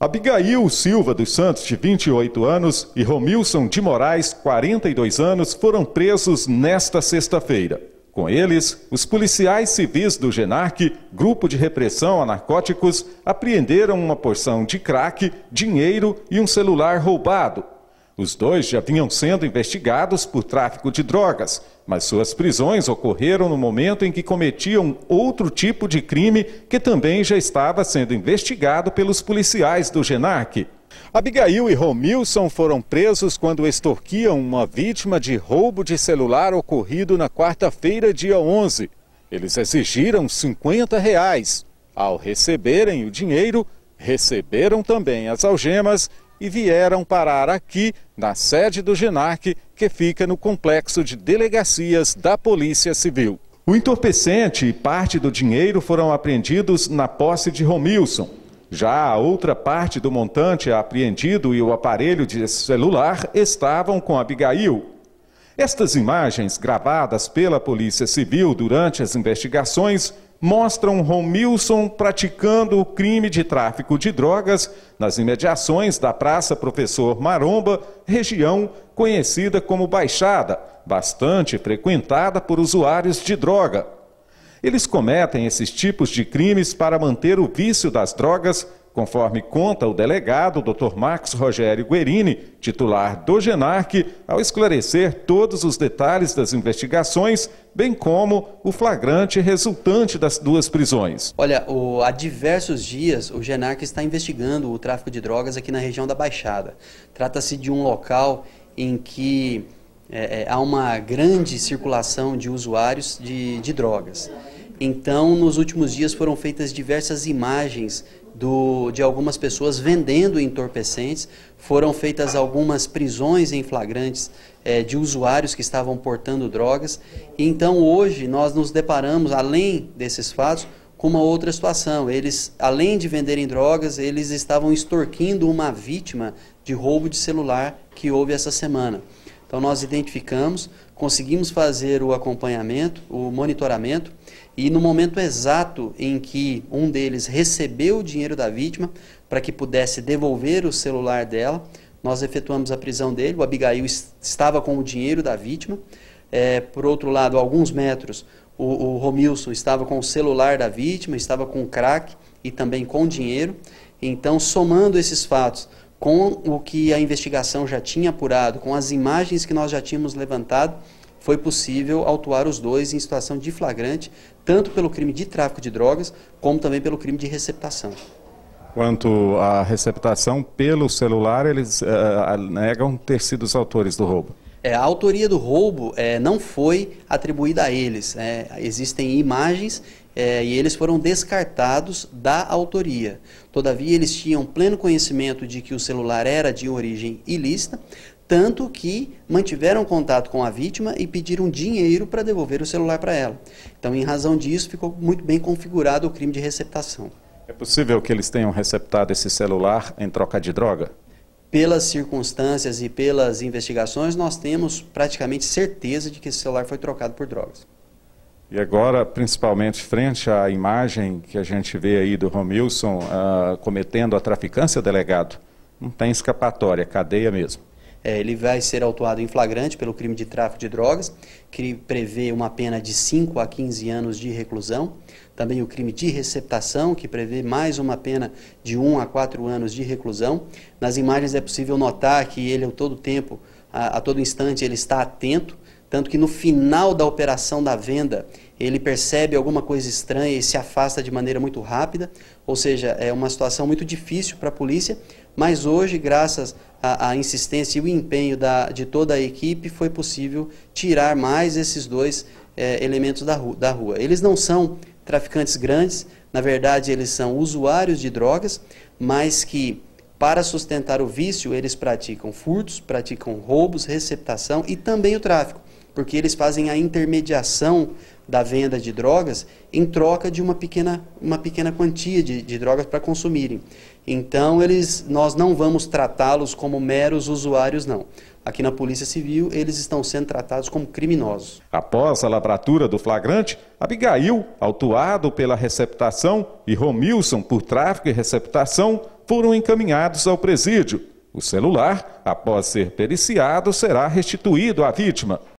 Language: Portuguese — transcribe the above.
Abigail Silva dos Santos, de 28 anos, e Romilson de Moraes, 42 anos, foram presos nesta sexta-feira. Com eles, os policiais civis do GENARC, Grupo de Repressão a Narcóticos, apreenderam uma porção de crack, dinheiro e um celular roubado, os dois já vinham sendo investigados por tráfico de drogas, mas suas prisões ocorreram no momento em que cometiam outro tipo de crime que também já estava sendo investigado pelos policiais do GENARC. Abigail e Romilson foram presos quando extorquiam uma vítima de roubo de celular ocorrido na quarta-feira, dia 11. Eles exigiram 50 reais. Ao receberem o dinheiro, receberam também as algemas e vieram parar aqui, na sede do GENARC, que fica no complexo de delegacias da Polícia Civil. O entorpecente e parte do dinheiro foram apreendidos na posse de Romilson. Já a outra parte do montante apreendido e o aparelho de celular estavam com Abigail. Estas imagens, gravadas pela Polícia Civil durante as investigações, mostram Romilson praticando o crime de tráfico de drogas nas imediações da Praça Professor Maromba, região conhecida como Baixada, bastante frequentada por usuários de droga. Eles cometem esses tipos de crimes para manter o vício das drogas Conforme conta o delegado, Dr. Marcos Rogério Guerini, titular do GENARC, ao esclarecer todos os detalhes das investigações, bem como o flagrante resultante das duas prisões. Olha, o, há diversos dias o GENARC está investigando o tráfico de drogas aqui na região da Baixada. Trata-se de um local em que é, é há uma grande circulação de usuários de, de drogas. Então, nos últimos dias foram feitas diversas imagens do, de algumas pessoas vendendo entorpecentes, foram feitas algumas prisões em flagrantes é, de usuários que estavam portando drogas. Então, hoje, nós nos deparamos, além desses fatos, com uma outra situação. Eles, além de venderem drogas, eles estavam extorquindo uma vítima de roubo de celular que houve essa semana. Então nós identificamos, conseguimos fazer o acompanhamento, o monitoramento e no momento exato em que um deles recebeu o dinheiro da vítima para que pudesse devolver o celular dela, nós efetuamos a prisão dele. O Abigail estava com o dinheiro da vítima. É, por outro lado, a alguns metros, o, o Romilson estava com o celular da vítima, estava com crack e também com dinheiro. Então, somando esses fatos, com o que a investigação já tinha apurado, com as imagens que nós já tínhamos levantado, foi possível autuar os dois em situação de flagrante, tanto pelo crime de tráfico de drogas, como também pelo crime de receptação. Quanto à receptação pelo celular, eles uh, negam ter sido os autores do roubo. É, a autoria do roubo é, não foi atribuída a eles. É, existem imagens é, e eles foram descartados da autoria. Todavia, eles tinham pleno conhecimento de que o celular era de origem ilícita, tanto que mantiveram contato com a vítima e pediram dinheiro para devolver o celular para ela. Então, em razão disso, ficou muito bem configurado o crime de receptação. É possível que eles tenham receptado esse celular em troca de droga? Pelas circunstâncias e pelas investigações, nós temos praticamente certeza de que esse celular foi trocado por drogas. E agora, principalmente frente à imagem que a gente vê aí do Romilson uh, cometendo a traficância, delegado, não tem escapatória, cadeia mesmo. É, ele vai ser autuado em flagrante pelo crime de tráfico de drogas, que prevê uma pena de 5 a 15 anos de reclusão. Também o crime de receptação, que prevê mais uma pena de 1 a 4 anos de reclusão. Nas imagens é possível notar que ele, a todo tempo, a, a todo instante, ele está atento tanto que no final da operação da venda, ele percebe alguma coisa estranha e se afasta de maneira muito rápida. Ou seja, é uma situação muito difícil para a polícia, mas hoje, graças à, insistência e o empenho da, de toda a equipe, foi possível tirar mais esses dois é, elementos da, ru da rua. Eles não são traficantes grandes, na verdade, eles são usuários de drogas, mas que para sustentar o vício, eles praticam furtos, praticam roubos, receptação e também o tráfico porque eles fazem a intermediação da venda de drogas em troca de uma pequena, uma pequena quantia de, de drogas para consumirem. Então, eles, nós não vamos tratá-los como meros usuários, não. Aqui na Polícia Civil, eles estão sendo tratados como criminosos. Após a labratura do flagrante, Abigail, autuado pela receptação, e Romilson, por tráfico e receptação, foram encaminhados ao presídio. O celular, após ser periciado, será restituído à vítima.